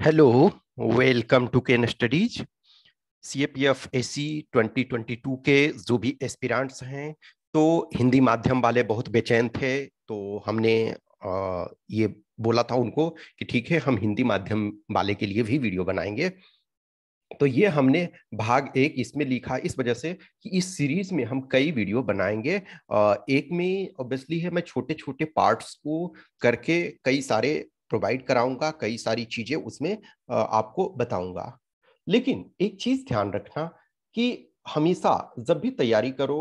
Hello, welcome to Ken Studies. C A P F A C twenty twenty two के जो भी aspirants हैं तो हिंदी माध्यम वाले बहुत बेचैन थे तो हमने आ, ये बोला था उनको कि ठीक है हम हिंदी माध्यम वाले के लिए भी वीडियो बनाएंगे तो ये हमने भाग एक इसमें लिखा इस वजह से कि इस सीरीज में हम कई वीडियो बनाएंगे एक में ऑब्वियसली है मैं छोटे छोटे पार्ट्स को करके कई सारे प्रोवाइड कराऊंगा कई सारी चीजें उसमें आपको बताऊंगा लेकिन एक चीज ध्यान रखना कि हमेशा जब भी तैयारी करो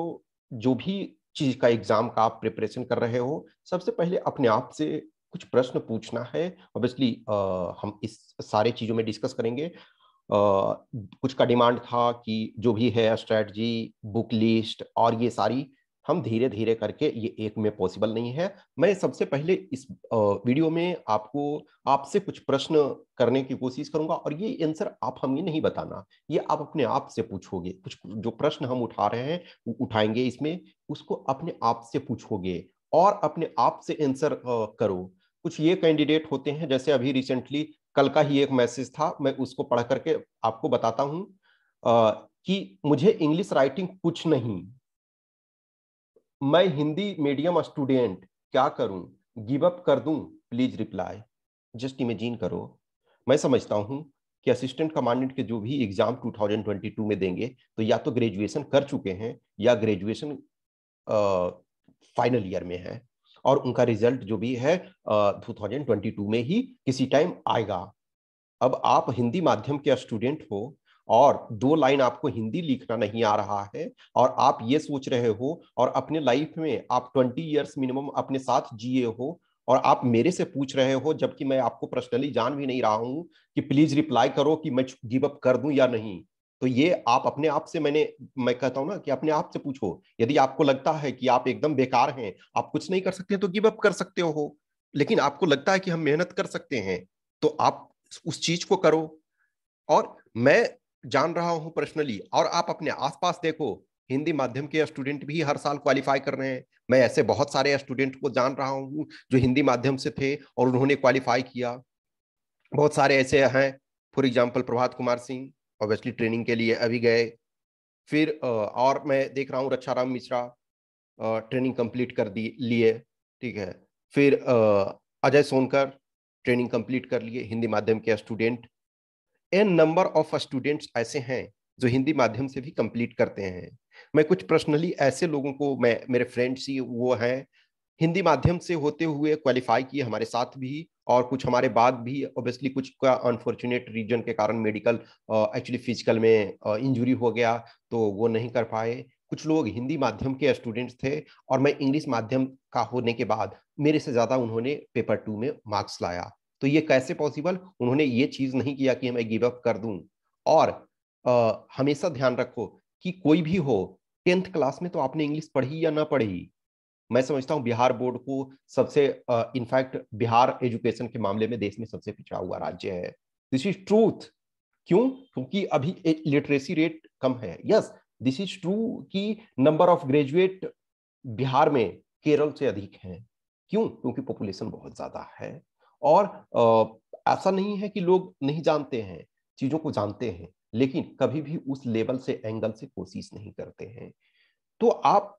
जो भी चीज का एग्जाम का आप प्रिपरेशन कर रहे हो सबसे पहले अपने आप से कुछ प्रश्न पूछना है ऑब्वियसली हम इस सारे चीजों में डिस्कस करेंगे आ, कुछ का डिमांड था कि जो भी है स्ट्रेटजी बुक लिस्ट और ये सारी हम धीरे धीरे करके ये एक में पॉसिबल नहीं है मैं सबसे पहले इस वीडियो में आपको आपसे कुछ प्रश्न करने की कोशिश करूंगा और ये आंसर आप हमें नहीं बताना ये आप अपने आप से पूछोगे कुछ जो प्रश्न हम उठा रहे हैं उठाएंगे इसमें उसको अपने आप से पूछोगे और अपने आप से आंसर करो कुछ ये कैंडिडेट होते हैं जैसे अभी रिसेंटली कल का ही एक मैसेज था मैं उसको पढ़ करके आपको बताता हूँ कि मुझे इंग्लिश राइटिंग कुछ नहीं मैं हिंदी मीडियम स्टूडेंट क्या करूं गिव अप कर दूं प्लीज रिप्लाई जस्ट इमेजिन करो मैं समझता हूं कि असिस्टेंट कमांडेंट के जो भी एग्जाम 2022 में देंगे तो या तो ग्रेजुएशन कर चुके हैं या ग्रेजुएशन फाइनल ईयर में है और उनका रिजल्ट जो भी है टू थाउजेंड ट्वेंटी टू में ही किसी टाइम आएगा अब आप हिंदी माध्यम के स्टूडेंट हो और दो लाइन आपको हिंदी लिखना नहीं आ रहा है और आप ये सोच रहे हो और अपने लाइफ में आप ट्वेंटी इयर्स मिनिमम अपने साथ जिए हो और आप मेरे से पूछ रहे हो जबकि मैं आपको पर्सनली जान भी नहीं रहा हूं कि प्लीज रिप्लाई करो कि मैं गिव अप कर दूं या नहीं तो ये आप अपने आप से मैंने मैं कहता हूं ना कि अपने आप से पूछो यदि आपको लगता है कि आप एकदम बेकार हैं आप कुछ नहीं कर सकते तो गिव अप कर सकते हो लेकिन आपको लगता है कि हम मेहनत कर सकते हैं तो आप उस चीज को करो और मैं जान रहा हूं पर्सनली और आप अपने आसपास देखो हिंदी माध्यम के स्टूडेंट भी हर साल क्वालिफाई कर रहे हैं मैं ऐसे बहुत सारे स्टूडेंट को जान रहा हूँ जो हिंदी माध्यम से थे और उन्होंने क्वालिफाई किया बहुत सारे ऐसे हैं for example Prabhat Kumar Singh obviously training के लिए अभी गए फिर और मैं देख रहा हूँ रक्षाराम मिश्रा ट्रेनिंग कंप्लीट कर दी लिए ठीक है फिर अजय सोनकर ट्रेनिंग कंप्लीट कर लिए हिंदी माध्यम के student n number of students ऐसे हैं जो हिंदी माध्यम से भी कंप्लीट करते हैं मैं कुछ पर्सनली ऐसे लोगों को मैं मेरे फ्रेंड्स ही वो हैं हिंदी माध्यम से होते हुए क्वालिफाई किए हमारे साथ भी और कुछ हमारे बाद भी ऑब्वियसली कुछ का अनफॉर्चुनेट रीजन के कारण मेडिकल एक्चुअली फिजिकल में इंजरी हो गया तो वो नहीं कर पाए कुछ लोग हिंदी माध्यम के स्टूडेंट्स थे और मैं इंग्लिश माध्यम का होने के बाद मेरे से ज़्यादा उन्होंने पेपर टू में मार्क्स लाया तो ये कैसे पॉसिबल उन्होंने ये चीज नहीं किया कि मैं गिव अप कर दूं और आ, हमेशा ध्यान रखो कि कोई भी हो टेंथ क्लास में तो आपने इंग्लिश पढ़ी या ना पढ़ी मैं समझता हूँ बिहार बोर्ड को सबसे इनफैक्ट बिहार एजुकेशन के मामले में देश में सबसे पिछड़ा हुआ राज्य है दिस इज ट्रूथ क्यों क्योंकि अभी लिटरेसी रेट कम है यस दिस इज ट्रू कि नंबर ऑफ ग्रेजुएट बिहार में केरल से अधिक है क्यों क्योंकि पॉपुलेशन बहुत ज्यादा है और ऐसा नहीं है कि लोग नहीं जानते हैं चीजों को जानते हैं लेकिन कभी भी उस लेवल से एंगल से कोशिश नहीं करते हैं तो आप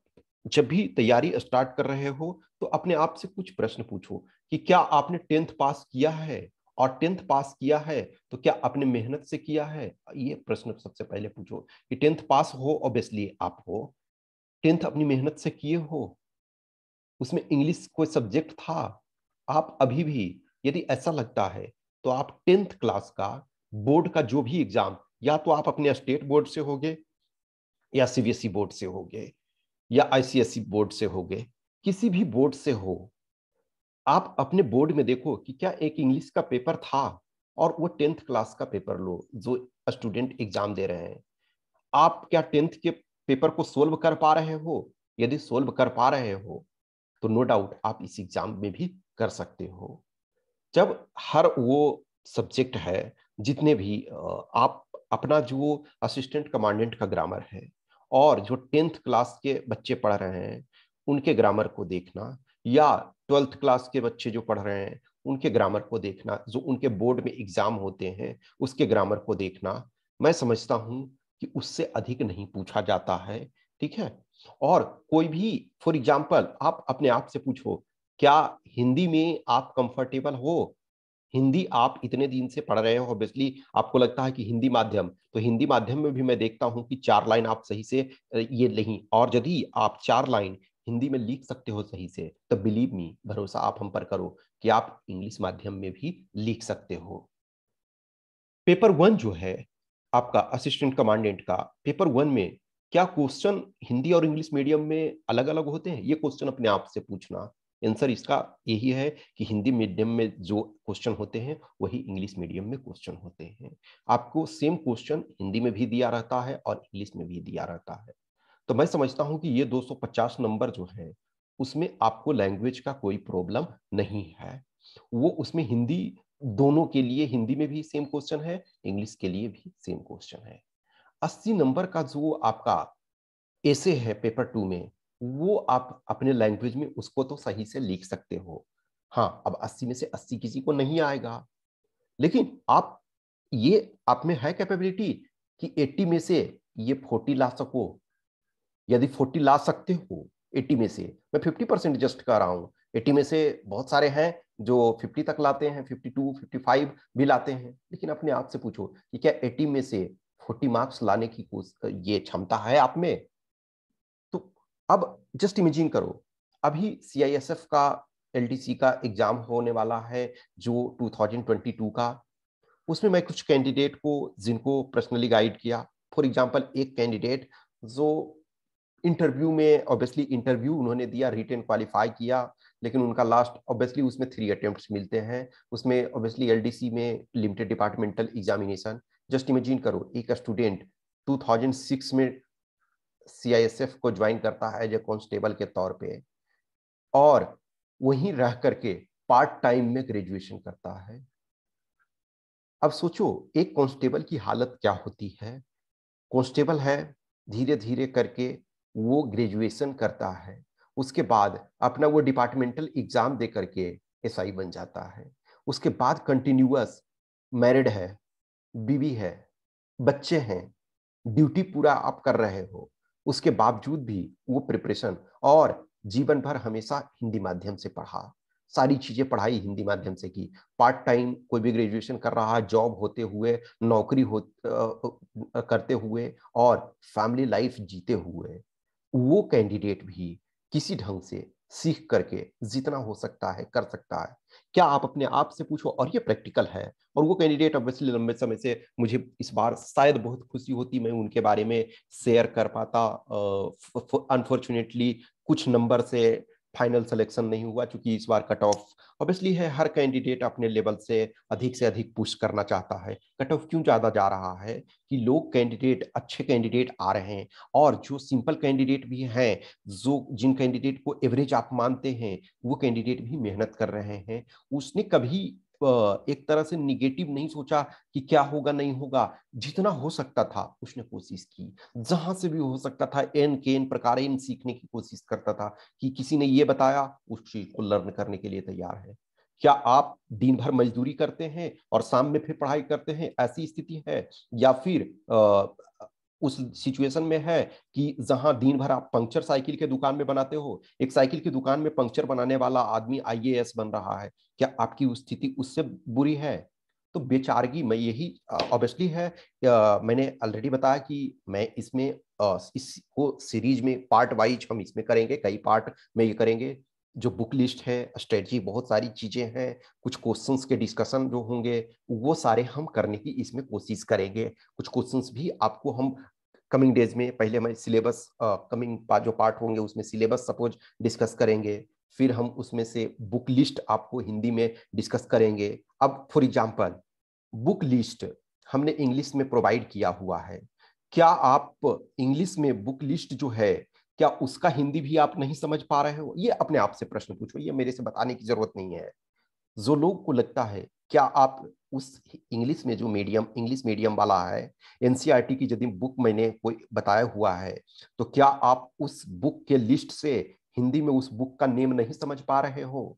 जब भी तैयारी स्टार्ट कर रहे हो तो अपने आप से कुछ प्रश्न पूछो कि क्या आपने टेंथ पास किया है और टेंथ पास किया है तो क्या आपने मेहनत से किया है ये प्रश्न सबसे पहले पूछो कि टेंथ पास हो ऑब्वियसली आप हो टेंथ अपनी मेहनत से किए हो उसमें इंग्लिश कोई सब्जेक्ट था आप अभी भी यदि ऐसा लगता है तो आप टेंथ क्लास का बोर्ड का जो भी एग्जाम या तो आप अपने स्टेट बोर्ड से होगे या सीबीएसई बोर्ड से होगे या आईसीएसई बोर्ड से होगे किसी भी बोर्ड से हो आप अपने बोर्ड में देखो कि क्या एक इंग्लिश का पेपर था और वो टेंथ क्लास का पेपर लो जो स्टूडेंट एग्जाम दे रहे हैं आप क्या टेंथ के पेपर को सोल्व कर पा रहे हो यदि सोल्व कर पा रहे हो तो नो डाउट आप इस एग्जाम में भी कर सकते हो जब हर वो सब्जेक्ट है जितने भी आप अपना जो असिस्टेंट कमांडेंट का ग्रामर है और जो टेंथ क्लास के बच्चे पढ़ रहे हैं उनके ग्रामर को देखना या ट्वेल्थ क्लास के बच्चे जो पढ़ रहे हैं उनके ग्रामर को देखना जो उनके बोर्ड में एग्जाम होते हैं उसके ग्रामर को देखना मैं समझता हूँ कि उससे अधिक नहीं पूछा जाता है ठीक है और कोई भी फॉर एग्जाम्पल आप अपने आप से पूछो क्या हिंदी में आप कंफर्टेबल हो हिंदी आप इतने दिन से पढ़ रहे हो ऑब्वियसली आपको लगता है कि हिंदी माध्यम तो हिंदी माध्यम में भी मैं देखता हूं कि चार लाइन आप सही से ये नहीं और यदि आप चार लाइन हिंदी में लिख सकते हो सही से तो बिलीव मी भरोसा आप हम पर करो कि आप इंग्लिश माध्यम में भी लिख सकते हो पेपर वन जो है आपका असिस्टेंट कमांडेंट का पेपर वन में क्या क्वेश्चन हिंदी और इंग्लिश मीडियम में अलग अलग होते हैं ये क्वेश्चन अपने आप से पूछना आंसर इसका यही है कि हिंदी मीडियम में जो क्वेश्चन होते हैं वही इंग्लिश मीडियम में क्वेश्चन होते हैं आपको सेम क्वेश्चन हिंदी में भी दिया रहता है और इंग्लिश में भी दिया रहता है तो मैं समझता हूं कि ये 250 नंबर जो है उसमें आपको लैंग्वेज का कोई प्रॉब्लम नहीं है वो उसमें हिंदी दोनों के लिए हिंदी में भी सेम क्वेश्चन है इंग्लिश के लिए भी सेम क्वेश्चन है अस्सी नंबर का जो आपका ऐसे है पेपर टू में वो आप अपने लैंग्वेज में उसको तो सही से लिख सकते हो हाँ अब अस्सी में से अस्सी किसी को नहीं आएगा लेकिन आप ये आप में है कैपेबिलिटी कि एट्टी में से ये फोर्टी ला सको यदि फोर्टी ला सकते हो एट्टी में से मैं फिफ्टी परसेंट जस्ट कर रहा हूँ एट्टी में से बहुत सारे हैं जो फिफ्टी तक लाते हैं फिफ्टी टू फिफ्टी फाइव भी लाते हैं लेकिन अपने आप से पूछो कि क्या एट्टी में से फोर्टी मार्क्स लाने की ये क्षमता है आप में अब जस्ट इमेजिन करो अभी सीआईएसएफ का एलडीसी का एग्जाम होने वाला है जो 2022 का उसमें मैं कुछ कैंडिडेट को जिनको पर्सनली गाइड किया फॉर एग्जांपल एक कैंडिडेट जो इंटरव्यू में ऑब्वियसली इंटरव्यू उन्होंने दिया रिटर्न क्वालिफाई किया लेकिन उनका लास्ट ऑब्वियसली उसमें थ्री अटेम्प्ट्स मिलते हैं उसमें ऑब्वियसली एलडीसी में limited departmental examination just imagine करो एक स्टूडेंट 2006 में सीआईएसएफ को ज्वाइन करता है ए कॉन्स्टेबल के तौर पे और वहीं रह करके पार्ट टाइम में ग्रेजुएशन करता है अब सोचो एक कॉन्स्टेबल की हालत क्या होती है कॉन्स्टेबल है धीरे धीरे करके वो ग्रेजुएशन करता है उसके बाद अपना वो डिपार्टमेंटल एग्जाम दे करके एस बन जाता है उसके बाद कंटिन्यूस मैरिड है बीवी है बच्चे हैं ड्यूटी पूरा आप कर रहे हो उसके बावजूद भी वो प्रिपरेशन और जीवन भर हमेशा हिंदी माध्यम से पढ़ा सारी चीजें पढ़ाई हिंदी माध्यम से की पार्ट टाइम कोई भी ग्रेजुएशन कर रहा जॉब होते हुए नौकरी हो करते हुए और फैमिली लाइफ जीते हुए वो कैंडिडेट भी किसी ढंग से सीख करके जितना हो सकता है कर सकता है क्या आप अपने आप से पूछो और ये प्रैक्टिकल है और वो कैंडिडेट ऑब्वियसली लंबे समय से मुझे इस बार शायद बहुत खुशी होती मैं उनके बारे में शेयर कर पाता अनफॉर्चुनेटली कुछ नंबर से फाइनल सिलेक्शन नहीं हुआ क्योंकि इस बार कट ऑफ ऑब्वियसली है हर कैंडिडेट अपने लेवल से अधिक से अधिक पुश करना चाहता है कट ऑफ क्यों ज़्यादा जा रहा है कि लोग कैंडिडेट अच्छे कैंडिडेट आ रहे हैं और जो सिंपल कैंडिडेट भी हैं जो जिन कैंडिडेट को एवरेज आप मानते हैं वो कैंडिडेट भी मेहनत कर रहे हैं उसने कभी एक तरह से निगेटिव नहीं सोचा कि क्या होगा नहीं होगा जितना हो सकता था उसने कोशिश की जहां से भी हो सकता था एन के एन प्रकार एन सीखने की कोशिश करता था कि किसी ने ये बताया उस चीज को लर्न करने के लिए तैयार है क्या आप दिन भर मजदूरी करते हैं और शाम में फिर पढ़ाई करते हैं ऐसी स्थिति है या फिर उस सिचुएशन में है कि जहां दिन भर आप पंक्चर साइकिल के दुकान में बनाते हो एक साइकिल की दुकान में पंक्चर बनाने वाला आदमी आईएएस बन रहा है क्या आपकी स्थिति उससे बुरी है तो बेचारगी मैं यही ऑब्वियसली है आ, मैंने ऑलरेडी बताया कि मैं इसमें इसको सीरीज में पार्ट वाइज हम इसमें करेंगे कई पार्ट में ये करेंगे जो बुक लिस्ट है स्ट्रेटजी बहुत सारी चीजें हैं कुछ क्वेश्चंस के डिस्कशन जो होंगे वो सारे हम करने की इसमें कोशिश करेंगे कुछ क्वेश्चंस भी आपको हम कमिंग डेज में पहले हमारे सिलेबस कमिंग जो पार्ट होंगे उसमें सिलेबस सपोज डिस्कस करेंगे फिर हम उसमें से बुक लिस्ट आपको हिंदी में डिस्कस करेंगे अब फॉर एग्जाम्पल बुक लिस्ट हमने इंग्लिश में प्रोवाइड किया हुआ है क्या आप इंग्लिश में बुक लिस्ट जो है क्या उसका हिंदी भी आप नहीं समझ पा रहे हो ये अपने आप से प्रश्न पूछो ये मेरे से बताने की जरूरत नहीं है जो लोग को लगता है क्या आप उस इंग्लिश में जो मीडियम इंग्लिश मीडियम वाला है एनसीईआरटी e की यदि बुक मैंने कोई बताया हुआ है तो क्या आप उस बुक के लिस्ट से हिंदी में उस बुक का नेम नहीं समझ पा रहे हो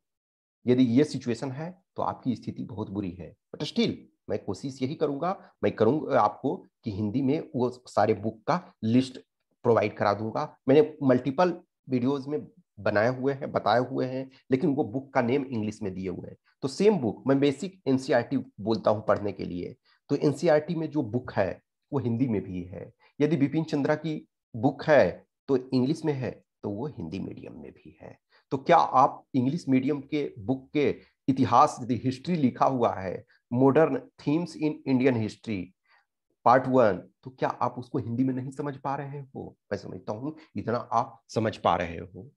यदि ये सिचुएशन है तो आपकी स्थिति बहुत बुरी है बट स्टिल मैं कोशिश यही करूंगा मैं करूंगा आपको कि हिंदी में वो सारे बुक का लिस्ट प्रोवाइड करा दूंगा मैंने मल्टीपल वीडियोज में बनाए हुए हैं बताए हुए हैं लेकिन वो बुक का नेम इंग्लिश में दिए हुए हैं तो सेम बुक मैं बेसिक एनसीईआरटी e बोलता हूँ पढ़ने के लिए तो एनसीईआरटी e में जो बुक है वो हिंदी में भी है यदि बिपिन चंद्रा की बुक है तो इंग्लिश में है तो वो हिंदी मीडियम में भी है तो क्या आप इंग्लिश मीडियम के बुक के इतिहास यदि हिस्ट्री लिखा हुआ है modern themes in Indian history part one तो क्या आप उसको हिंदी में नहीं समझ पा रहे हो मैं समझता हूँ इतना आप समझ पा रहे हो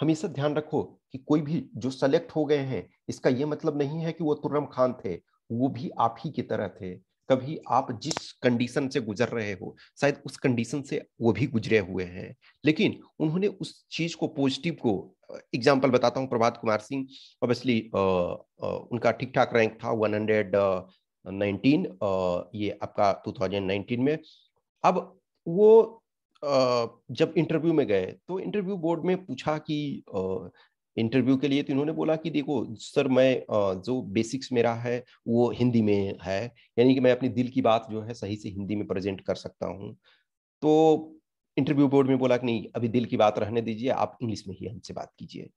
हमेशा ध्यान रखो कि कोई भी जो सेलेक्ट हो गए हैं इसका यह मतलब नहीं है कि वो तुर्रम खान थे वो भी आप ही की तरह थे कभी आप जिस कंडीशन से गुजर रहे हो शायद उस कंडीशन से वो भी गुजरे हुए हैं लेकिन उन्होंने उस चीज को पॉजिटिव को एग्जाम्पल बताता हूँ प्रभात कुमार सिंह ऑब्वियसली उनका ठीक ठाक रैंक था वन हंड्रेड नाइनटीन ये आपका टू थाउजेंड नाइनटीन में अब वो जब इंटरव्यू में गए तो इंटरव्यू बोर्ड में पूछा कि इंटरव्यू के लिए तो इन्होंने बोला कि देखो सर मैं जो बेसिक्स मेरा है वो हिंदी में है यानी कि मैं अपनी दिल की बात जो है सही से हिंदी में प्रेजेंट कर सकता हूँ तो इंटरव्यू बोर्ड में बोला कि नहीं अभी दिल की बात रहने दीजिए आप इंग्लिश में ही हमसे बात कीजिए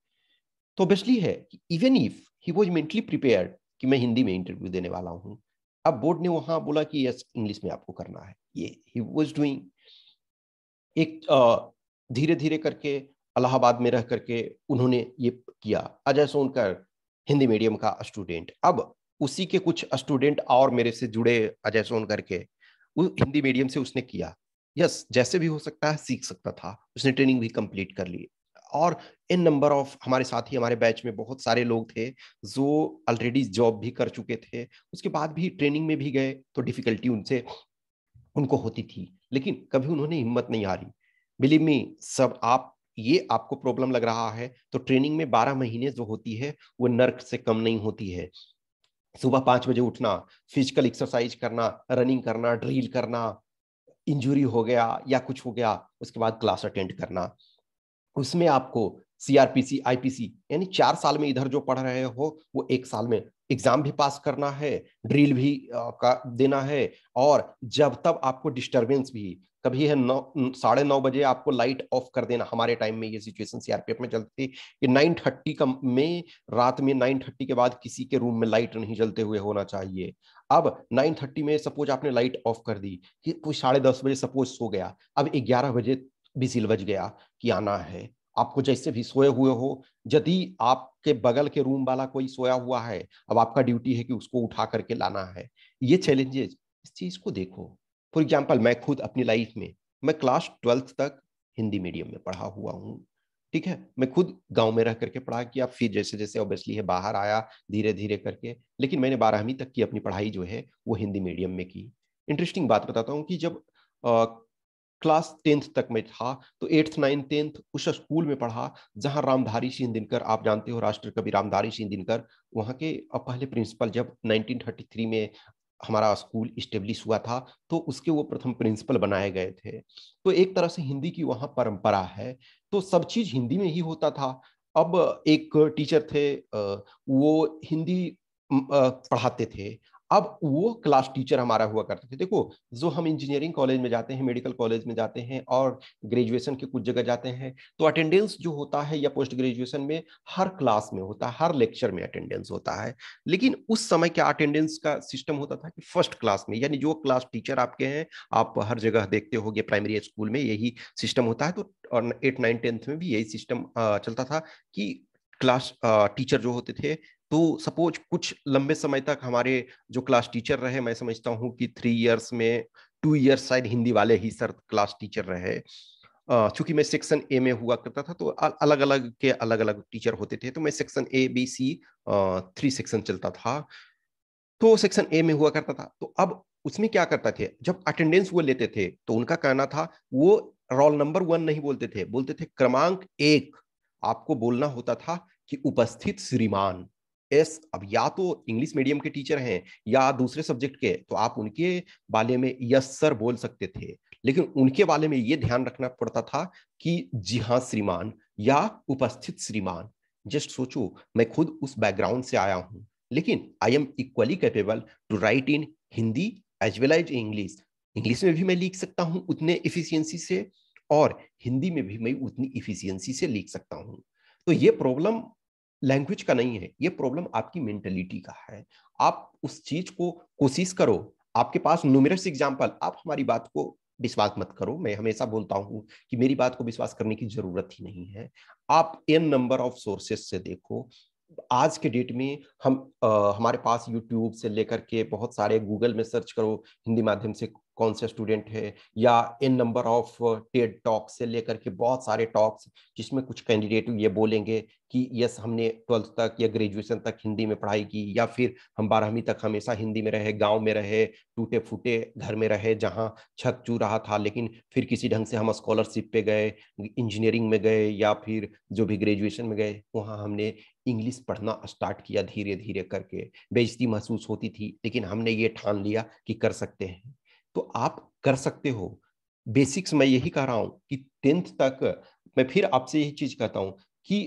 तो ऑब्वियसली है कि even if he was mentally prepared कि मैं हिंदी में इंटरव्यू देने वाला हूँ अब बोर्ड ने वहाँ बोला कि यस इंग्लिश में आपको करना है ये ही वॉज डूइंग एक धीरे धीरे करके अलाहाबाद में रह करके उन्होंने ये किया अजय सोनकर हिंदी मीडियम का स्टूडेंट अब उसी के कुछ स्टूडेंट और मेरे से जुड़े अजय सोनकर के हिंदी मीडियम से उसने किया यस जैसे भी हो सकता है सीख सकता था उसने ट्रेनिंग भी कंप्लीट कर ली और इन नंबर ऑफ हमारे साथ ही हमारे बैच में बहुत सारे लोग थे जो ऑलरेडी जॉब भी कर चुके थे उसके बाद भी ट्रेनिंग में भी गए तो डिफिकल्टी उनसे उनको होती थी लेकिन कभी उन्होंने हिम्मत नहीं हारी बिलीव मी सब आप ये आपको प्रॉब्लम लग रहा है तो ट्रेनिंग में बारह महीने जो होती है वो नर्क से कम नहीं होती है सुबह पांच बजे उठना फिजिकल एक्सरसाइज करना रनिंग करना ड्रिल करना इंजरी हो गया या कुछ हो गया उसके बाद क्लास अटेंड करना उसमें आपको सीआरपीसी आईपीसी यानी चार साल में इधर जो पढ़ रहे हो वो एक साल में एग्जाम भी पास करना है ड्रिल भी का देना है और जब तब आपको डिस्टरबेंस भी कभी है नौ साढ़े नौ बजे आपको लाइट ऑफ कर देना हमारे टाइम में ये सिचुएशन सीआरपीएफ में चलती थी कि नाइन थर्टी का में रात में नाइन थर्टी के बाद किसी के रूम में लाइट नहीं जलते हुए होना चाहिए अब नाइन थर्टी में सपोज आपने लाइट ऑफ कर दी कि कोई साढ़े दस बजे सपोज सो गया अब ग्यारह बजे बिसिल बज गया कि आना है आपको जैसे भी सोए हुए हो यदि आपके बगल के रूम वाला कोई सोया हुआ है अब आपका ड्यूटी है कि उसको उठा करके लाना है ये चैलेंजेस इस चीज़ को देखो फॉर एग्जाम्पल मैं खुद अपनी लाइफ में मैं क्लास ट्वेल्थ तक हिंदी मीडियम में पढ़ा हुआ हूँ ठीक है मैं खुद गांव में रह करके पढ़ा किया फिर जैसे जैसे ऑब्वियसली है बाहर आया धीरे धीरे करके लेकिन मैंने बारहवीं तक की अपनी पढ़ाई जो है वो हिंदी मीडियम में की इंटरेस्टिंग बात बताता हूँ कि जब क्लास टेंथ तक में था तो एट्थ नाइन्थ टेंथ उस स्कूल में पढ़ा जहां रामधारी सिंह दिनकर आप जानते हो राष्ट्र कवि रामधारी सिंह दिनकर वहां के पहले प्रिंसिपल जब 1933 में हमारा स्कूल इस्टेब्लिश हुआ था तो उसके वो प्रथम प्रिंसिपल बनाए गए थे तो एक तरह से हिंदी की वहां परंपरा है तो सब चीज़ हिंदी में ही होता था अब एक टीचर थे वो हिंदी पढ़ाते थे अब वो क्लास टीचर हमारा हुआ करते थे देखो जो हम इंजीनियरिंग कॉलेज में जाते हैं मेडिकल कॉलेज में जाते हैं और ग्रेजुएशन के कुछ जगह जाते हैं तो अटेंडेंस जो होता है या पोस्ट ग्रेजुएशन में हर क्लास में होता है हर लेक्चर में अटेंडेंस होता है लेकिन उस समय क्या अटेंडेंस का सिस्टम होता था कि फर्स्ट क्लास में यानी जो क्लास टीचर आपके हैं आप हर जगह देखते हो प्राइमरी स्कूल में यही सिस्टम होता है तो एट नाइन टेंथ में भी यही सिस्टम चलता था कि क्लास टीचर जो होते थे तो सपोज कुछ लंबे समय तक हमारे जो क्लास टीचर रहे मैं समझता हूँ कि थ्री इयर्स में टू इयर्स शायद हिंदी वाले ही सर क्लास टीचर रहे चूंकि मैं सेक्शन ए में हुआ करता था तो अलग अलग के अलग अलग टीचर होते थे तो मैं section A B C three section चलता था तो सेक्शन ए में हुआ करता था तो अब उसमें क्या करता थे जब अटेंडेंस वो लेते थे तो उनका कहना था वो रोल नंबर वन नहीं बोलते थे बोलते थे क्रमांक एक आपको बोलना होता था कि उपस्थित श्रीमान एस अब या तो इंग्लिश मीडियम के टीचर हैं या दूसरे सब्जेक्ट के तो आप उनके बारे में यस सर बोल सकते थे लेकिन उनके बारे में ये ध्यान रखना पड़ता था कि जी हाँ श्रीमान या उपस्थित श्रीमान जस्ट सोचो मैं खुद उस बैकग्राउंड से आया हूँ लेकिन I am equally capable to write in Hindi as well as English English में भी मैं लिख सकता हूँ उतने इफिशियंसी से और हिंदी में भी मैं उतनी इफिशियंसी से लिख सकता हूँ तो ये प्रॉब्लम लैंग्वेज का नहीं है ये प्रॉब्लम आपकी मेंटेलिटी का है आप उस चीज को कोशिश करो आपके पास नुमेरस एग्जाम्पल आप हमारी बात को विश्वास मत करो मैं हमेशा बोलता हूँ कि मेरी बात को विश्वास करने की जरूरत ही नहीं है आप एन नंबर ऑफ सोर्सेस से देखो आज के डेट में हम आ, हमारे पास यूट्यूब से लेकर के बहुत सारे गूगल में सर्च करो हिंदी माध्यम से कौन से स्टूडेंट है या इन नंबर ऑफ टेड टॉक्स से लेकर के बहुत सारे टॉक्स जिसमें कुछ कैंडिडेट ये बोलेंगे कि यस हमने ट्वेल्थ तक या ग्रेजुएशन तक हिंदी में पढ़ाई की या फिर हम बारहवीं तक हमेशा हिंदी में रहे गांव में रहे टूटे फूटे घर में रहे जहां छत चू रहा था लेकिन फिर किसी ढंग से हम स्कॉलरशिप पे गए इंजीनियरिंग में गए या फिर जो भी ग्रेजुएशन में गए वहाँ हमने इंग्लिश पढ़ना स्टार्ट किया धीरे धीरे करके बेजती महसूस होती थी लेकिन हमने ये ठान लिया कि कर सकते हैं तो आप कर सकते हो बेसिक्स मैं यही कह रहा हूं कि टेंथ तक मैं फिर आपसे यही चीज कहता हूं कि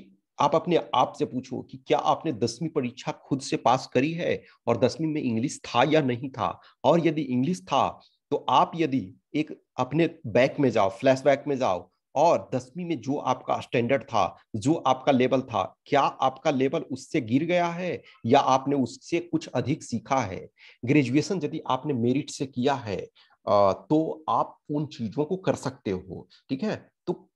आप अपने आप से पूछो कि क्या आपने दसवीं परीक्षा खुद से पास करी है और दसवीं में इंग्लिश था या नहीं था और यदि इंग्लिश था तो आप यदि एक अपने बैक में जाओ फ्लैशबैक में जाओ और दसवीं में जो आपका स्टैंडर्ड था जो आपका लेवल था क्या आपका लेवल उससे गिर गया है या आपने उससे कुछ अधिक सीखा है ग्रेजुएशन यदि आपने मेरिट से किया है तो आप उन चीजों को कर सकते हो ठीक है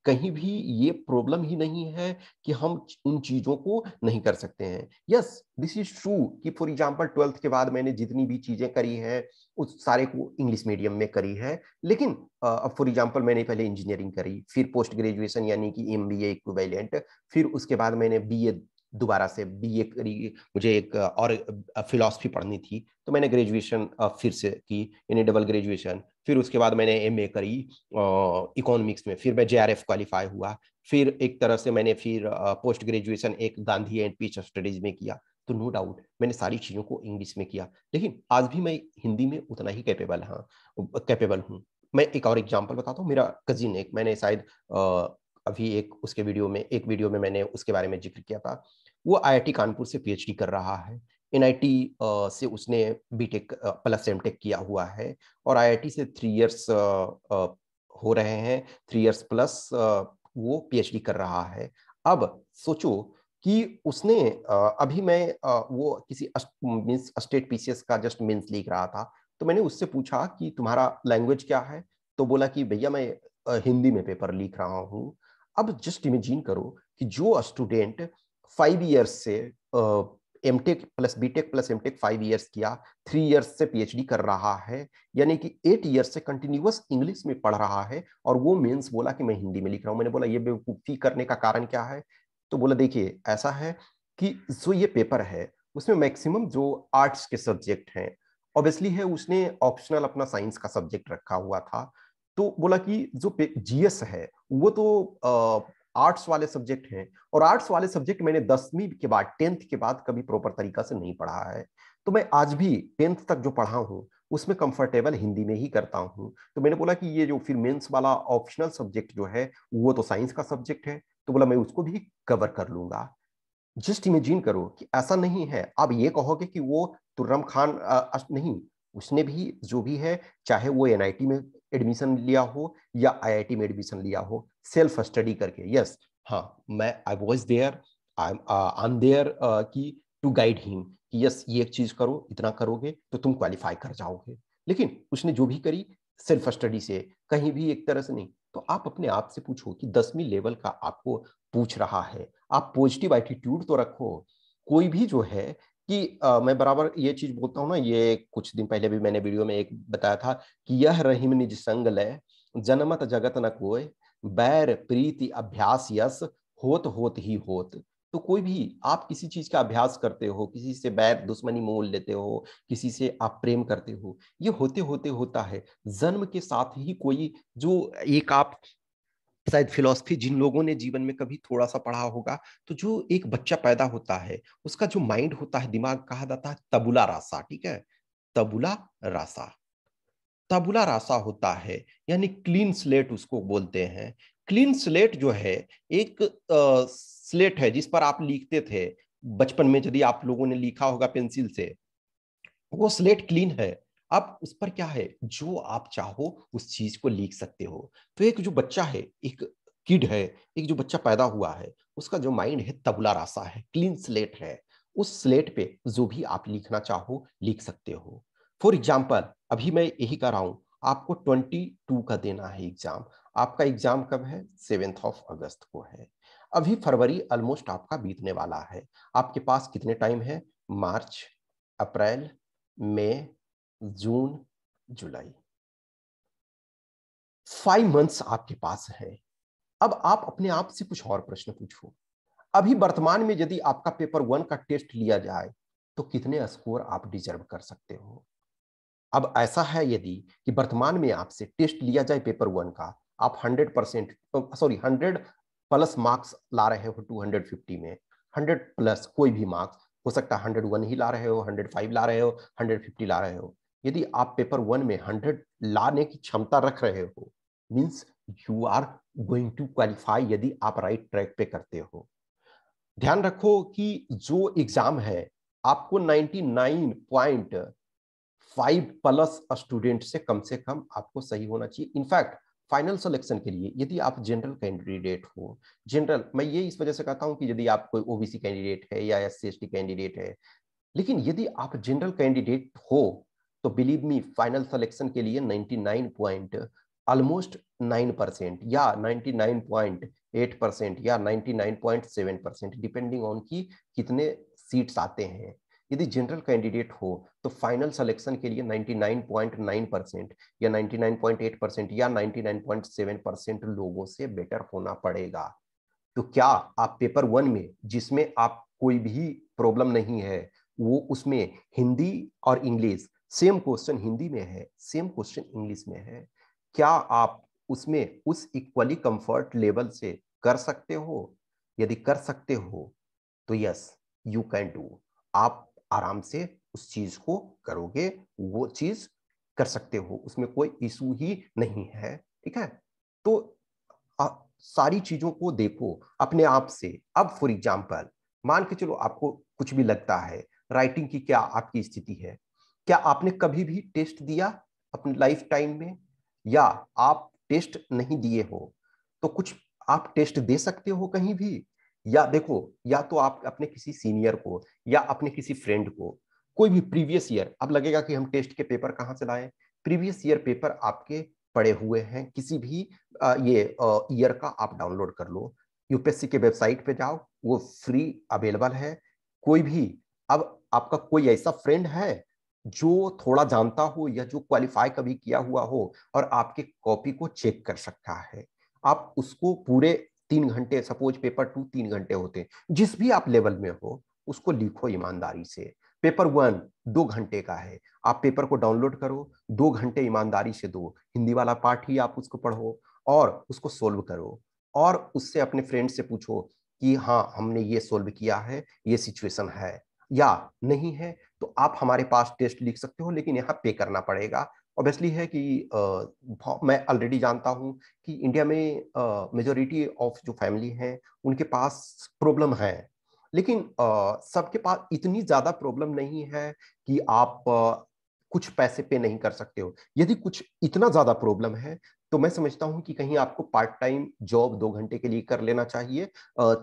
कहीं भी ये प्रॉब्लम ही नहीं है कि हम उन चीज़ों को नहीं कर सकते हैं यस दिस इज ट्रू कि फॉर एग्जाम्पल ट्वेल्थ के बाद मैंने जितनी भी चीज़ें करी हैं उस सारे को इंग्लिश मीडियम में करी है लेकिन अब फॉर एग्जाम्पल मैंने पहले इंजीनियरिंग करी फिर पोस्ट ग्रेजुएशन यानी कि एम बी फिर उसके बाद मैंने बी दोबारा से बी ए करी मुझे एक और फिलासफी पढ़नी थी तो मैंने ग्रेजुएशन फिर से की यानी डबल ग्रेजुएशन फिर उसके बाद मैंने एम ए करी इकोनॉमिक्स में फिर मैं जे आर एफ क्वालिफाई हुआ फिर एक तरह से मैंने फिर पोस्ट ग्रेजुएशन एक गांधी एंड पीच स्टडीज में किया तो नो डाउट मैंने सारी चीज़ों को इंग्लिश में किया लेकिन आज भी मैं हिंदी में उतना ही कैपेबल हाँ कैपेबल हूँ मैं एक और एग्जाम्पल बताता हूँ मेरा कजिन एक मैंने शायद अभी एक उसके वीडियो में एक वीडियो में मैंने उसके बारे में जिक्र किया था वो आईआईटी कानपुर से पीएचडी कर रहा है एनआईटी से उसने बीटेक प्लस एमटेक किया हुआ है और आईआईटी से थ्री इयर्स हो रहे हैं थ्री इयर्स प्लस वो पीएचडी कर रहा है अब सोचो कि उसने अभी मैं वो किसी मीन्स स्टेट पीसीएस का जस्ट मीन्स लिख रहा था तो मैंने उससे पूछा कि तुम्हारा लैंग्वेज क्या है तो बोला कि भैया मैं हिंदी में पेपर लिख रहा हूँ अब जस्ट इमेजिन करो कि जो स्टूडेंट फाइव ईयर्स से M tech plus B tech plus M tech five years किया थ्री ईयर्स से पीएचडी कर रहा है यानी कि एट ईयर्स से कंटिन्यूस इंग्लिश में पढ़ रहा है और वो मेंस बोला कि मैं हिंदी में लिख रहा हूँ मैंने बोला ये बेवकूफ़ी करने का कारण क्या है तो बोला देखिए ऐसा है कि जो ये पेपर है उसमें मैक्सिमम जो आर्ट्स के सब्जेक्ट हैं ऑब्वियसली है उसने ऑप्शनल अपना साइंस का सब्जेक्ट रखा हुआ था तो बोला कि जो जीएस है वो तो आर्ट्स वाले सब्जेक्ट हैं और आर्ट्स वाले सब्जेक्ट मैंने दसवीं के बाद टेंथ के बाद कभी प्रॉपर तरीका से नहीं पढ़ा है तो मैं आज भी टेंथ तक जो पढ़ा हूँ उसमें कंफर्टेबल हिंदी में ही करता हूँ तो मैंने बोला कि ये जो फिर मेंस वाला ऑप्शनल सब्जेक्ट जो है वो तो साइंस का सब्जेक्ट है तो बोला मैं उसको भी कवर कर लूंगा जस्ट इमेजिन करो कि ऐसा नहीं है आप ये कहोगे कि वो तुर्रम खान आ, नहीं उसने भी जो भी है चाहे वो एनआईटी में एडमिशन लिया हो या आईआईटी में एडमिशन लिया हो सेल्फ स्टडी करके यस हाँ मैं I was there I am there की टू गाइड हिम कि यस ये एक चीज करो इतना करोगे तो तुम क्वालिफाई कर जाओगे लेकिन उसने जो भी करी सेल्फ स्टडी से कहीं भी एक तरह से नहीं तो आप अपने आप से पूछो कि दसवीं लेवल का आपको पूछ रहा है आप पॉजिटिव एटीट्यूड तो रखो कोई भी जो है कि आ, uh, मैं बराबर ये चीज बोलता हूँ ना ये कुछ दिन पहले भी मैंने वीडियो में एक बताया था कि यह रहीम निज संग लय जनमत जगत न कोय बैर प्रीति अभ्यास यस होत होत ही होत तो कोई भी आप किसी चीज का अभ्यास करते हो किसी से बैर दुश्मनी मोल लेते हो किसी से आप प्रेम करते हो ये होते होते होता है जन्म के साथ ही कोई जो एक आप शायद फिलोसफी जिन लोगों ने जीवन में कभी थोड़ा सा पढ़ा होगा तो जो एक बच्चा पैदा होता है उसका जो माइंड होता है दिमाग कहा जाता है तबुला रासा ठीक है तबुला रासा तबुला रासा होता है यानी क्लीन स्लेट उसको बोलते हैं क्लीन स्लेट जो है एक आ, स्लेट है जिस पर आप लिखते थे बचपन में यदि आप लोगों ने लिखा होगा पेंसिल से वो स्लेट क्लीन है आप उस पर क्या है जो आप चाहो उस चीज को लिख सकते हो तो एक जो बच्चा है एक किड है एक जो बच्चा पैदा हुआ है उसका जो माइंड है तबला रासा है क्लीन स्लेट है उस स्लेट पे जो भी आप लिखना चाहो लिख सकते हो फॉर एग्जाम्पल अभी मैं यही कर रहा हूँ आपको ट्वेंटी टू का देना है एग्जाम आपका एग्जाम कब है सेवेंथ ऑफ अगस्त को है अभी फरवरी ऑलमोस्ट आपका बीतने वाला है आपके पास कितने टाइम है मार्च अप्रैल मई जून जुलाई फाइव मंथ्स आपके पास है अब आप अपने आप से कुछ और प्रश्न पूछो अभी वर्तमान में यदि आपका पेपर वन का टेस्ट लिया जाए तो कितने स्कोर आप डिजर्व कर सकते हो अब ऐसा है यदि कि वर्तमान में आपसे टेस्ट लिया जाए पेपर वन का आप hundred percent sorry hundred plus marks ला रहे हो टू हंड्रेड फिफ्टी में हंड्रेड प्लस कोई भी मार्क्स हो सकता है हंड्रेड वन ही ला रहे हो हंड्रेड फाइव ला रहे हो हंड्रेड फिफ्टी ला रहे हो यदि आप पेपर वन में हंड्रेड लाने की क्षमता रख रहे हो means you are going to qualify यदि आप राइट right ट्रैक पे करते हो ध्यान रखो कि जो एग्जाम है आपको 99.99 फाइव प्लस स्टूडेंट से कम से कम आपको सही होना चाहिए इनफैक्ट फाइनल सिलेक्शन के लिए यदि आप जनरल कैंडिडेट हो जनरल मैं ये इस वजह से कहता हूँ कि यदि आप कोई ओबीसी कैंडिडेट है या एस सी कैंडिडेट है लेकिन यदि आप जनरल कैंडिडेट हो तो बिलीव मी फाइनल सिलेक्शन के लिए 99 पॉइंट ऑलमोस्ट 9 परसेंट या 99.8 परसेंट या 99.7 परसेंट डिपेंडिंग ऑन की कितने सीट्स आते हैं यदि जनरल कैंडिडेट हो तो फाइनल सिलेक्शन के लिए 99.9 परसेंट या 99.8 परसेंट या 99.7 परसेंट लोगों से बेटर होना पड़ेगा तो क्या आप पेपर वन में जिसमें आप कोई भी प्रॉब्लम नहीं है वो उसमें हिंदी और इंग्लिश सेम क्वेश्चन हिंदी में है सेम क्वेश्चन इंग्लिश में है क्या आप उसमें उस इक्वली कंफर्ट लेवल से कर सकते हो यदि कर सकते हो तो यस यू कैन डू आप आराम से उस चीज को करोगे वो चीज कर सकते हो उसमें कोई इशू ही नहीं है ठीक है तो आ, सारी चीजों को देखो अपने आप से अब फॉर एग्जाम्पल मान के चलो आपको कुछ भी लगता है राइटिंग की क्या आपकी स्थिति है क्या आपने कभी भी टेस्ट दिया अपने लाइफ टाइम में या आप टेस्ट नहीं दिए हो तो कुछ आप टेस्ट दे सकते हो कहीं भी या देखो या तो आप अपने किसी सीनियर को या अपने किसी फ्रेंड को कोई भी प्रीवियस ईयर अब लगेगा कि हम टेस्ट के पेपर कहाँ से लाए प्रीवियस ईयर पेपर आपके पड़े हुए हैं किसी भी आ, ये ईयर का आप डाउनलोड कर लो यूपीएससी के वेबसाइट पे जाओ वो फ्री अवेलेबल है कोई भी अब आपका कोई ऐसा फ्रेंड है जो थोड़ा जानता हो या जो क्वालिफाई कभी किया हुआ हो और आपके कॉपी को चेक कर सकता है आप उसको पूरे तीन घंटे सपोज पेपर टू तीन घंटे होते हैं जिस भी आप लेवल में हो उसको लिखो ईमानदारी से पेपर वन दो घंटे का है आप पेपर को डाउनलोड करो दो घंटे ईमानदारी से दो हिंदी वाला पार्ट ही आप उसको पढ़ो और उसको सोल्व करो और उससे अपने फ्रेंड से पूछो कि हाँ हमने ये सोल्व किया है ये सिचुएशन है या नहीं है तो आप हमारे पास टेस्ट लिख सकते हो लेकिन यहाँ पे करना पड़ेगा ऑब्वियसली है कि uh, मैं ऑलरेडी जानता हूँ कि इंडिया में मेजोरिटी uh, ऑफ जो फैमिली हैं उनके पास प्रॉब्लम है लेकिन uh, सबके पास इतनी ज़्यादा प्रॉब्लम नहीं है कि आप uh, कुछ पैसे पे नहीं कर सकते हो यदि कुछ इतना ज़्यादा प्रॉब्लम है तो मैं समझता हूँ कि कहीं आपको पार्ट टाइम जॉब दो घंटे के लिए कर लेना चाहिए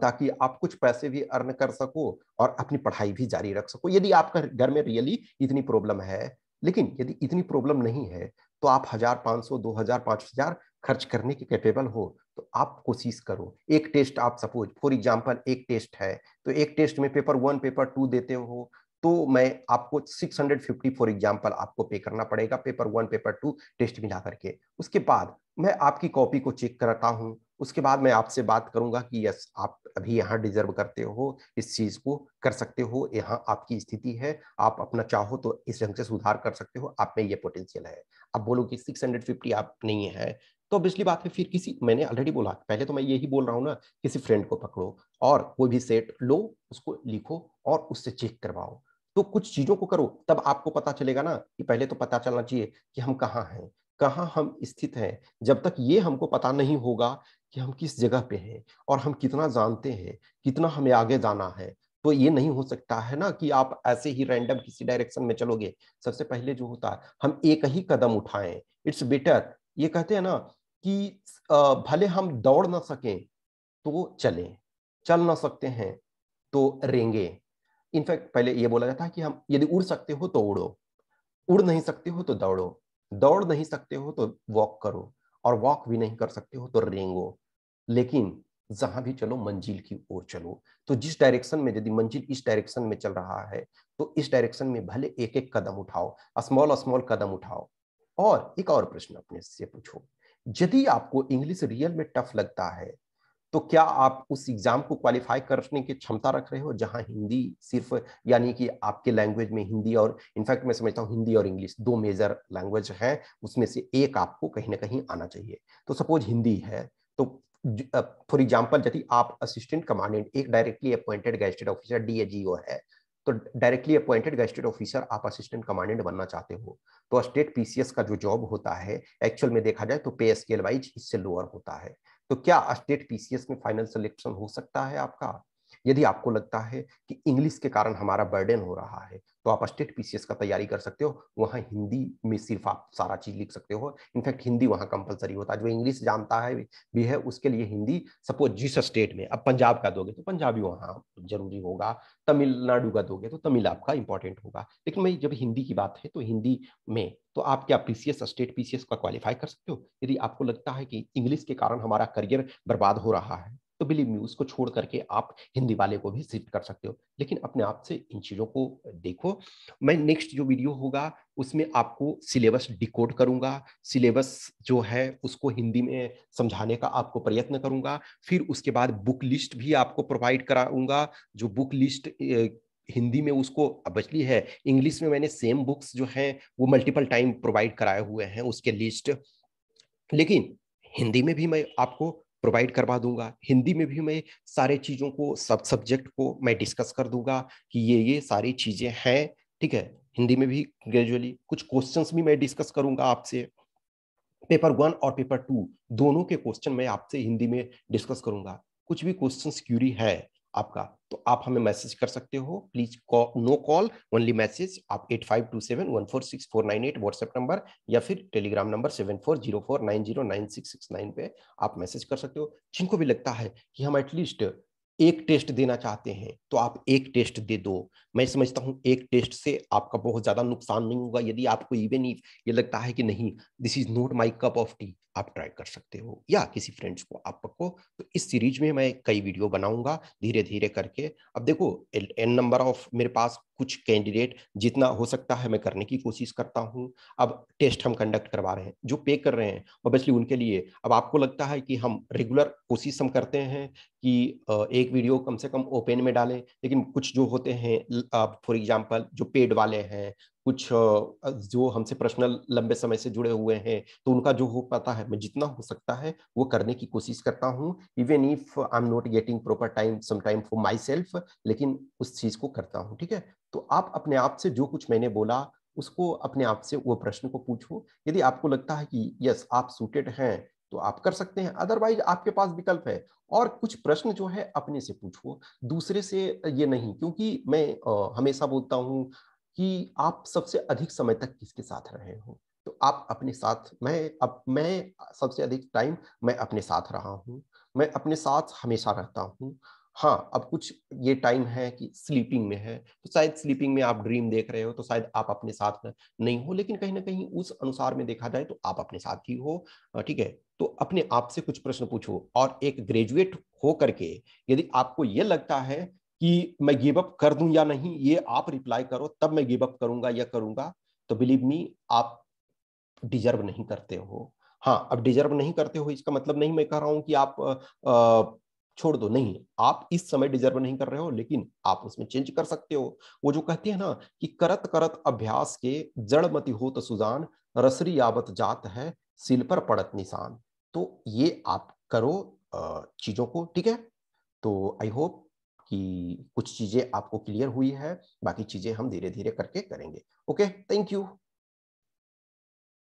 ताकि आप कुछ पैसे भी अर्न कर सको और अपनी पढ़ाई भी जारी रख सको यदि आपका घर में रियली इतनी प्रॉब्लम है लेकिन यदि इतनी प्रॉब्लम नहीं है तो आप हजार पाँच सौ दो हजार पाँच हजार खर्च करने के कैपेबल हो तो आप कोशिश करो एक टेस्ट आप सपोज फॉर एग्जाम्पल एक टेस्ट है तो एक टेस्ट में पेपर वन पेपर टू देते हो तो मैं आपको 650 फॉर एग्जांपल आपको पे करना पड़ेगा paper one paper two test मिला करके उसके बाद मैं आपकी कॉपी को चेक करता हूँ उसके बाद मैं आपसे बात करूंगा कि यस आप अभी यहाँ डिजर्व करते हो इस चीज को कर सकते हो यहाँ आपकी स्थिति है आप अपना चाहो तो इस ढंग से सुधार कर सकते हो आप में ये पोटेंशियल है अब बोलो कि 650 आप नहीं है तो बिजली बात है फिर किसी मैंने ऑलरेडी बोला पहले तो मैं यही बोल रहा हूँ ना किसी फ्रेंड को पकड़ो और कोई भी सेट लो उसको लिखो और उससे चेक करवाओ तो कुछ चीजों को करो तब आपको पता चलेगा ना कि पहले तो पता चलना चाहिए कि हम कहाँ हैं कहाँ हम स्थित हैं जब तक ये हमको पता नहीं होगा कि हम किस जगह पे हैं और हम कितना जानते हैं कितना हमें आगे जाना है तो ये नहीं हो सकता है ना कि आप ऐसे ही रैंडम किसी डायरेक्शन में चलोगे सबसे पहले जो होता है हम एक ही कदम उठाएं इट्स बेटर ये कहते हैं ना कि भले हम दौड़ ना सकें तो चलें चल ना सकते हैं तो रेंगे इनफैक्ट पहले ये बोला जाता है कि हम यदि उड़ सकते हो तो उड़ो उड़ नहीं सकते हो तो दौड़ो दौड़ नहीं सकते हो तो वॉक करो और वॉक भी नहीं कर सकते हो तो रेंगो लेकिन जहां भी चलो मंजिल की ओर चलो तो जिस डायरेक्शन में यदि मंजिल इस डायरेक्शन में चल रहा है तो इस डायरेक्शन में भले एक एक कदम उठाओ स्मॉल स्मॉल कदम उठाओ और एक और प्रश्न अपने से पूछो यदि आपको इंग्लिश रियल में टफ लगता है तो क्या आप उस एग्जाम को क्वालिफाई करने की क्षमता रख रहे हो जहां हिंदी सिर्फ यानी कि आपके लैंग्वेज में हिंदी और इनफैक्ट मैं समझता हूँ हिंदी और इंग्लिश दो मेजर लैंग्वेज हैं उसमें से एक आपको कहीं ना कहीं आना चाहिए तो सपोज हिंदी है तो फॉर एग्जाम्पल यदि आप असिस्टेंट कमांडेंट एक directly appointed gazetted officer DAGO है तो डायरेक्टली अपॉइंटेड गैजेटेड ऑफिसर आप असिस्टेंट कमांडेंट बनना चाहते हो तो स्टेट पीसीएस का जो जॉब होता है एक्चुअल में देखा जाए तो पे स्केल वाइज इससे लोअर होता है तो क्या स्टेट पीसीएस में फाइनल सिलेक्शन हो सकता है आपका यदि आपको लगता है कि इंग्लिश के कारण हमारा बर्डन हो रहा है तो आप स्टेट पीसीएस का तैयारी कर सकते हो वहाँ हिंदी में सिर्फ आप सारा चीज लिख सकते हो इनफैक्ट हिंदी वहाँ कंपलसरी होता है जो इंग्लिश जानता है भी है उसके लिए हिंदी सपोज जिस स्टेट में अब पंजाब का दोगे तो पंजाबी वहाँ जरूरी होगा तमिलनाडु का दोगे तो तमिल आपका इंपॉर्टेंट होगा लेकिन भाई जब हिंदी की बात है तो हिंदी में तो आप क्या पीसीएस स्टेट पीसीएस का क्वालिफाई कर सकते हो यदि आपको लगता है कि इंग्लिश के कारण हमारा करियर बर्बाद हो रहा है तो बिलीव मी उसको छोड़ करके आप हिंदी वाले को भी सिट कर सकते हो लेकिन अपने आप से इन चीज़ों को देखो मैं नेक्स्ट जो वीडियो होगा उसमें आपको सिलेबस डिकोड करूंगा सिलेबस जो है उसको हिंदी में समझाने का आपको प्रयत्न करूंगा फिर उसके बाद बुक लिस्ट भी आपको प्रोवाइड कराऊंगा जो बुक लिस्ट हिंदी में उसको बचली है इंग्लिश में मैंने सेम बुक्स जो हैं वो मल्टीपल टाइम प्रोवाइड कराए हुए हैं उसके लिस्ट लेकिन हिंदी में भी मैं आपको प्रोवाइड करवा दूंगा हिंदी में भी मैं सारे चीज़ों को सब सब्जेक्ट को मैं डिस्कस कर दूंगा कि ये ये सारी चीज़ें हैं ठीक है हिंदी में भी ग्रेजुअली कुछ क्वेश्चंस भी मैं डिस्कस करूंगा आपसे पेपर वन और पेपर टू दोनों के क्वेश्चन मैं आपसे हिंदी में डिस्कस करूंगा कुछ भी क्वेश्चन क्यूरी है आपका तो आप हमें मैसेज कर सकते हो please no call only message आप eight five two seven one four six four nine eight WhatsApp number या फिर Telegram number seven four zero four nine zero nine six six nine पे आप मैसेज कर सकते हो जिनको भी लगता है कि हम एटलीस्ट एक टेस्ट देना चाहते हैं तो आप एक टेस्ट दे दो मैं समझता हूं एक टेस्ट से आपका बहुत ज़्यादा नुकसान नहीं होगा यदि आपको इवन इफ ये लगता है कि नहीं this is not my cup of tea आप ट्राई कर सकते हो या किसी फ्रेंड्स को आप पको तो इस सीरीज में मैं कई वीडियो बनाऊंगा धीरे धीरे करके अब देखो एन नंबर ऑफ मेरे पास कुछ कैंडिडेट जितना हो सकता है मैं करने की कोशिश करता हूं अब टेस्ट हम कंडक्ट करवा रहे हैं जो पे कर रहे हैं ऑब्वियसली उनके लिए अब आपको लगता है कि हम रेगुलर कोशिश हम करते हैं कि एक वीडियो कम से कम ओपन में डालें लेकिन कुछ जो होते हैं फॉर एग्जाम्पल जो पेड वाले हैं कुछ जो हमसे प्रश्न लंबे समय से जुड़े हुए हैं तो उनका जो हो पाता है मैं जितना हो सकता है वो करने की कोशिश करता हूँ even if I am not getting proper time some time for myself लेकिन उस चीज को करता हूँ ठीक है तो आप अपने आप से जो कुछ मैंने बोला उसको अपने आप से वो प्रश्न को पूछो यदि आपको लगता है कि यस आप सूटेड हैं तो आप कर सकते हैं अदरवाइज आपके पास विकल्प है और कुछ प्रश्न जो है अपने से पूछो दूसरे से ये नहीं क्योंकि मैं हमेशा बोलता हूँ कि आप सबसे अधिक समय तक किसके साथ रहे हो तो आप अपने साथ मैं अब मैं सबसे अधिक टाइम मैं अपने साथ रहा हूँ मैं अपने साथ हमेशा रहता हूँ हाँ अब कुछ ये टाइम है कि स्लीपिंग में है तो शायद स्लीपिंग में आप ड्रीम देख रहे हो तो शायद आप अपने साथ नहीं हो लेकिन कहीं ना कहीं उस अनुसार में देखा जाए तो आप अपने साथ ही हो ठीक है तो अपने आप से कुछ प्रश्न पूछो और एक ग्रेजुएट हो करके यदि आपको ये लगता है कि मैं गिव अप कर दूं या नहीं ये आप रिप्लाई करो तब मैं गिव अप करूंगा या करूंगा तो बिलीव मी आप डिजर्व नहीं करते हो हाँ अब डिजर्व नहीं करते हो इसका मतलब नहीं मैं कह रहा हूं कि आप आ, छोड़ दो नहीं आप इस समय डिजर्व नहीं कर रहे हो लेकिन आप उसमें चेंज कर सकते हो वो जो कहते हैं ना कि करत करत अभ्यास के जड़ मति हो तो सुजान रसरी आवत जात है सिल पर पड़त निशान तो ये आप करो चीजों को ठीक है तो आई होप कि कुछ चीज़ें आपको क्लियर हुई है बाकी चीज़ें हम धीरे धीरे करके करेंगे ओके थैंक यू